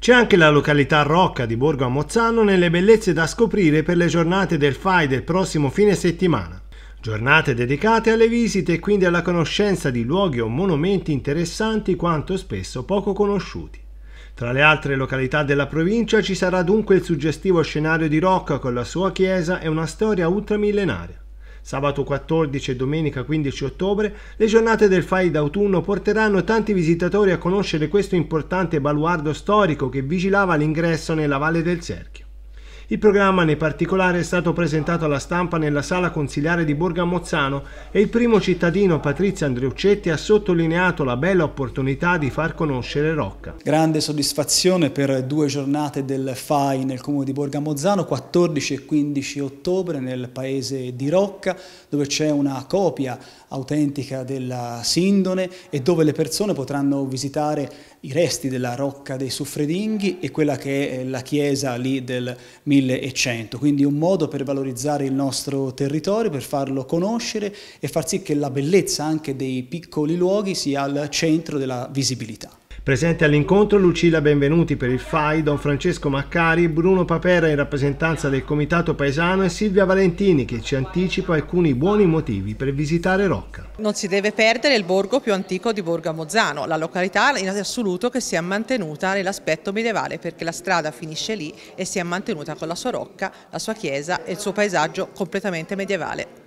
C'è anche la località Rocca di Borgo a Mozzano nelle bellezze da scoprire per le giornate del FAI del prossimo fine settimana. Giornate dedicate alle visite e quindi alla conoscenza di luoghi o monumenti interessanti quanto spesso poco conosciuti. Tra le altre località della provincia ci sarà dunque il suggestivo scenario di Rocca con la sua chiesa e una storia ultramillenaria. Sabato 14 e domenica 15 ottobre le giornate del FAI d'autunno porteranno tanti visitatori a conoscere questo importante baluardo storico che vigilava l'ingresso nella Valle del Cerchio. Il programma nei particolari è stato presentato alla stampa nella sala consiliare di Borgamozzano e il primo cittadino Patrizio Andreuccetti ha sottolineato la bella opportunità di far conoscere Rocca. Grande soddisfazione per due giornate del FAI nel comune di Borgamozzano, 14 e 15 ottobre nel paese di Rocca, dove c'è una copia autentica della Sindone e dove le persone potranno visitare i resti della Rocca dei Suffredinghi e quella che è la chiesa lì del 1000 1100, quindi un modo per valorizzare il nostro territorio, per farlo conoscere e far sì che la bellezza anche dei piccoli luoghi sia al centro della visibilità. Presente all'incontro Lucilla Benvenuti per il FAI, Don Francesco Maccari, Bruno Papera in rappresentanza del Comitato Paesano e Silvia Valentini che ci anticipa alcuni buoni motivi per visitare Rocca. Non si deve perdere il borgo più antico di Borgo Mozzano, la località in assoluto che si è mantenuta nell'aspetto medievale perché la strada finisce lì e si è mantenuta con la sua rocca, la sua chiesa e il suo paesaggio completamente medievale.